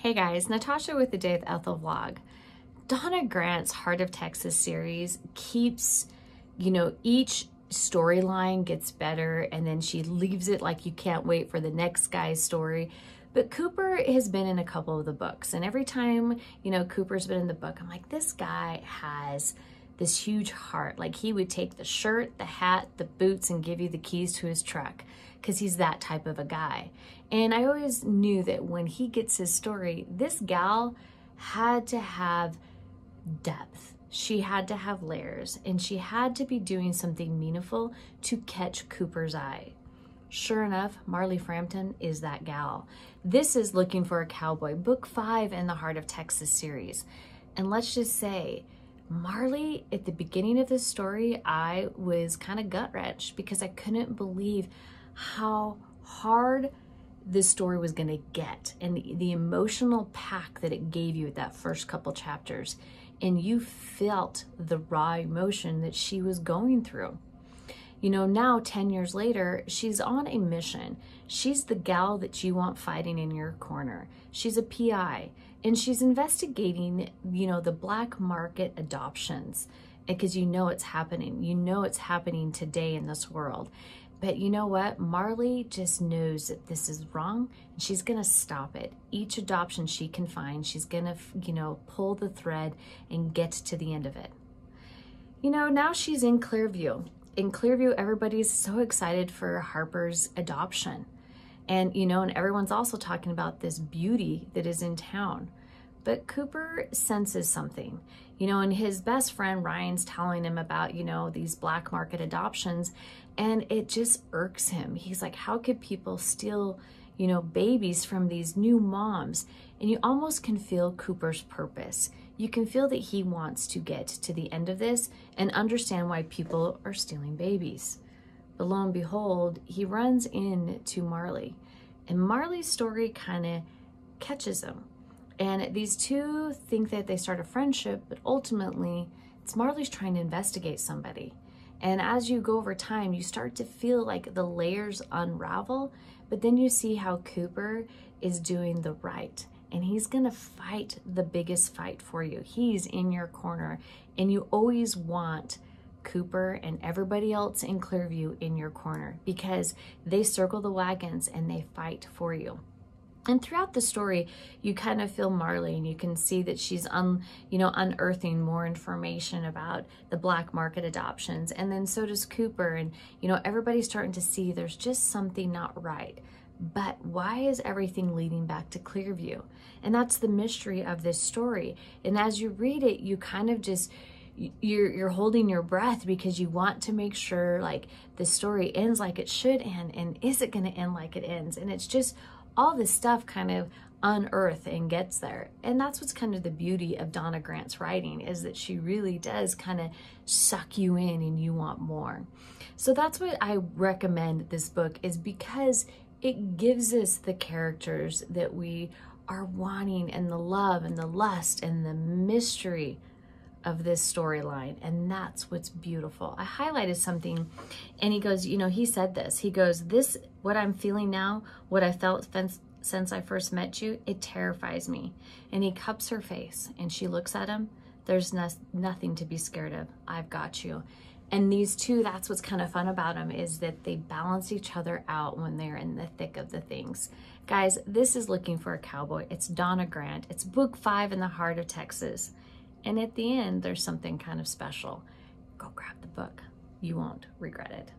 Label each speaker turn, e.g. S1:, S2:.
S1: Hey guys, Natasha with the Day with Ethel vlog. Donna Grant's Heart of Texas series keeps, you know, each storyline gets better and then she leaves it like you can't wait for the next guy's story. But Cooper has been in a couple of the books and every time, you know, Cooper's been in the book, I'm like, this guy has this huge heart. Like he would take the shirt, the hat, the boots, and give you the keys to his truck because he's that type of a guy. And I always knew that when he gets his story, this gal had to have depth. She had to have layers and she had to be doing something meaningful to catch Cooper's eye. Sure enough, Marley Frampton is that gal. This is Looking for a Cowboy, Book 5 in the Heart of Texas series. And let's just say, Marley, at the beginning of this story, I was kind of gut wrenched because I couldn't believe how hard this story was going to get and the, the, emotional pack that it gave you at that first couple chapters. And you felt the raw emotion that she was going through. You know, now 10 years later, she's on a mission. She's the gal that you want fighting in your corner. She's a PI and she's investigating, you know, the black market adoptions because you know it's happening. You know it's happening today in this world. But you know what? Marley just knows that this is wrong and she's going to stop it. Each adoption she can find, she's going to, you know, pull the thread and get to the end of it. You know, now she's in Clearview in Clearview, everybody's so excited for Harper's adoption. And, you know, and everyone's also talking about this beauty that is in town. But Cooper senses something, you know, and his best friend Ryan's telling him about, you know, these black market adoptions. And it just irks him. He's like, how could people steal, you know, babies from these new moms? And you almost can feel Cooper's purpose you can feel that he wants to get to the end of this and understand why people are stealing babies. But lo and behold, he runs into Marley, and Marley's story kind of catches him. And these two think that they start a friendship, but ultimately, it's Marley's trying to investigate somebody. And as you go over time, you start to feel like the layers unravel, but then you see how Cooper is doing the right and he's going to fight the biggest fight for you. He's in your corner, and you always want Cooper and everybody else in Clearview in your corner because they circle the wagons and they fight for you. And throughout the story, you kind of feel Marley, and you can see that she's un, you know unearthing more information about the black market adoptions, and then so does Cooper, and you know everybody's starting to see there's just something not right. But why is everything leading back to Clearview? And that's the mystery of this story. And as you read it, you kind of just you're you're holding your breath because you want to make sure like the story ends like it should end and is it going to end like it ends and it's just all this stuff kind of unearth and gets there and that's what's kind of the beauty of donna grant's writing is that she really does kind of suck you in and you want more so that's what i recommend this book is because it gives us the characters that we are wanting and the love and the lust and the mystery of this storyline. And that's what's beautiful. I highlighted something and he goes, you know, he said this. He goes, this, what I'm feeling now, what I felt since I first met you, it terrifies me. And he cups her face and she looks at him. There's no, nothing to be scared of. I've got you and these two that's what's kind of fun about them is that they balance each other out when they're in the thick of the things guys this is looking for a cowboy it's donna grant it's book five in the heart of texas and at the end there's something kind of special go grab the book you won't regret it